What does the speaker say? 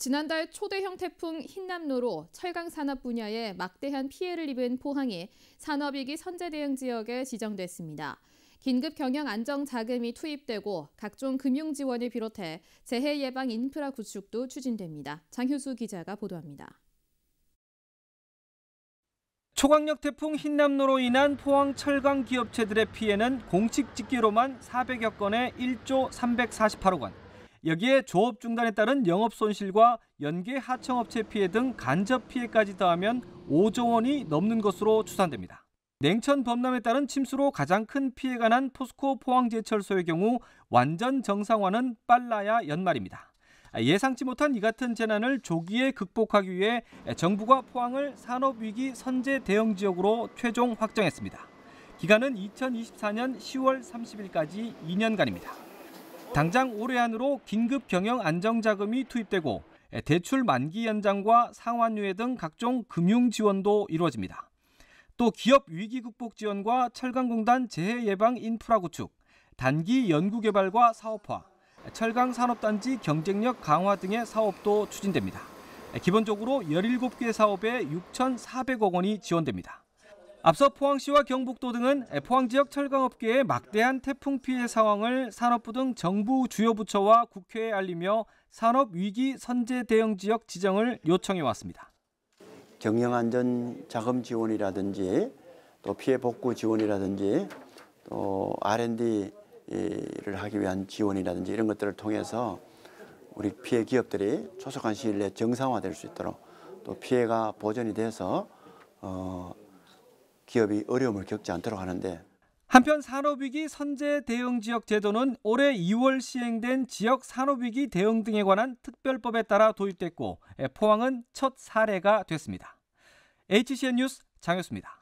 지난달 초대형 태풍 흰남노로 철강 산업 분야에 막대한 피해를 입은 포항이 산업위기 선제 대응 지역에 지정됐습니다. 긴급 경영 안정 자금이 투입되고 각종 금융 지원을 비롯해 재해 예방 인프라 구축도 추진됩니다. 장효수 기자가 보도합니다. 초강력 태풍 흰남노로 인한 포항 철강 기업체들의 피해는 공식 집계로만 400여 건에 1조 348억 원. 여기에 조업 중단에 따른 영업 손실과 연계 하청업체 피해 등 간접 피해까지 더하면 5조 원이 넘는 것으로 추산됩니다. 냉천 범람에 따른 침수로 가장 큰 피해가 난 포스코 포항제철소의 경우 완전 정상화는 빨라야 연말입니다. 예상치 못한 이 같은 재난을 조기에 극복하기 위해 정부가 포항을 산업위기 선제 대응 지역으로 최종 확정했습니다. 기간은 2024년 10월 30일까지 2년간입니다. 당장 올해 안으로 긴급 경영 안정 자금이 투입되고 대출 만기 연장과 상환유예 등 각종 금융 지원도 이루어집니다. 또 기업 위기 극복 지원과 철강공단 재해 예방 인프라 구축, 단기 연구 개발과 사업화, 철강 산업단지 경쟁력 강화 등의 사업도 추진됩니다. 기본적으로 17개 사업에 6,400억 원이 지원됩니다. 앞서 포항시와 경북도 등은 포항 지역 철강업계의 막대한 태풍 피해 상황을 산업부 등 정부 주요 부처와 국회에 알리며 산업 위기 선제 대응 지역 지정을 요청해 왔습니다. 경영 안전 자금 지원이라든지 또 피해 복구 지원이라든지 또 R&D를 하기 위한 지원이라든지 이런 것들을 통해서 우리 피해 기업들이 초속한 시일 내 정상화될 수 있도록 또 피해가 보전이 돼서 어, 기업이 어려움을 겪지 않도록 하는데 한편 산업위기 선제 대응 지역 제도는 올해 2월 시행된 지역 산업위기 대응 등에 관한 특별법에 따라 도입됐고 포항은 첫 사례가 됐습니다. HCN 뉴스 장효수입니다.